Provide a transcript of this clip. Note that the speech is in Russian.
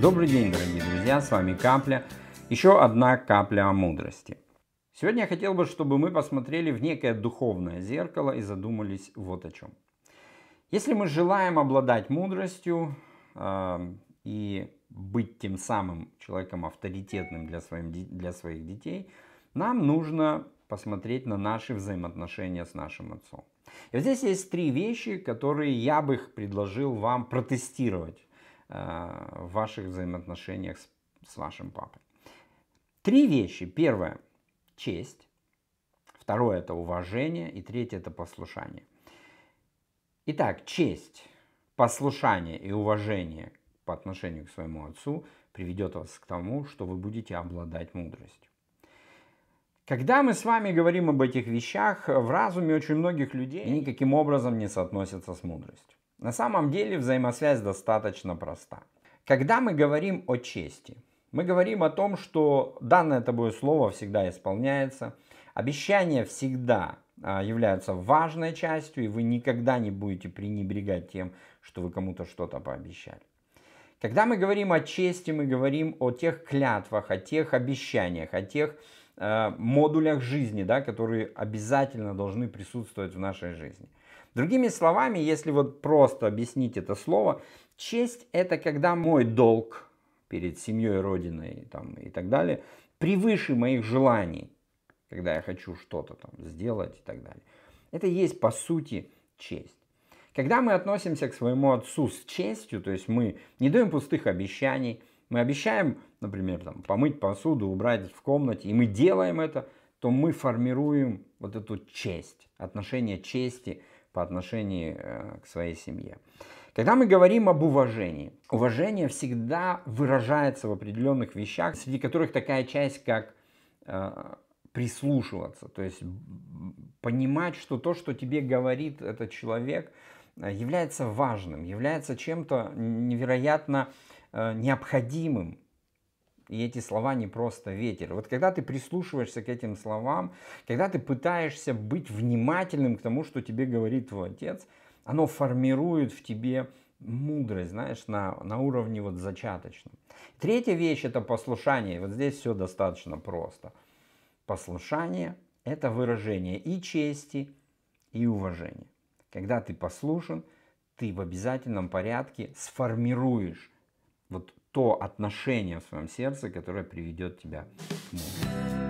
Добрый день, дорогие друзья, с вами Капля. Еще одна капля о мудрости. Сегодня я хотел бы, чтобы мы посмотрели в некое духовное зеркало и задумались вот о чем. Если мы желаем обладать мудростью э, и быть тем самым человеком авторитетным для, своим, для своих детей, нам нужно посмотреть на наши взаимоотношения с нашим отцом. И вот здесь есть три вещи, которые я бы предложил вам протестировать Э, в ваших взаимоотношениях с, с вашим папой. Три вещи. Первое – честь. Второе – это уважение. И третье – это послушание. Итак, честь, послушание и уважение по отношению к своему отцу приведет вас к тому, что вы будете обладать мудростью. Когда мы с вами говорим об этих вещах, в разуме очень многих людей они никаким образом не соотносятся с мудростью. На самом деле взаимосвязь достаточно проста. Когда мы говорим о чести, мы говорим о том, что данное тобой слово всегда исполняется, обещания всегда а, являются важной частью, и вы никогда не будете пренебрегать тем, что вы кому-то что-то пообещали. Когда мы говорим о чести, мы говорим о тех клятвах, о тех обещаниях, о тех Э, модулях жизни, да, которые обязательно должны присутствовать в нашей жизни. Другими словами, если вот просто объяснить это слово, честь это когда мой долг перед семьей, родиной там, и так далее превыше моих желаний, когда я хочу что-то там сделать и так далее. Это и есть по сути честь. Когда мы относимся к своему отцу с честью, то есть мы не даем пустых обещаний, мы обещаем, например, там, помыть посуду, убрать в комнате, и мы делаем это, то мы формируем вот эту честь, отношение чести по отношению э, к своей семье. Когда мы говорим об уважении, уважение всегда выражается в определенных вещах, среди которых такая часть, как э, прислушиваться, то есть понимать, что то, что тебе говорит этот человек, э, является важным, является чем-то невероятно э, Э, необходимым. И эти слова не просто ветер. Вот когда ты прислушиваешься к этим словам, когда ты пытаешься быть внимательным к тому, что тебе говорит твой отец, оно формирует в тебе мудрость, знаешь, на, на уровне вот зачаточном. Третья вещь – это послушание. Вот здесь все достаточно просто. Послушание – это выражение и чести, и уважения. Когда ты послушен, ты в обязательном порядке сформируешь вот то отношение в своем сердце, которое приведет тебя к мужу.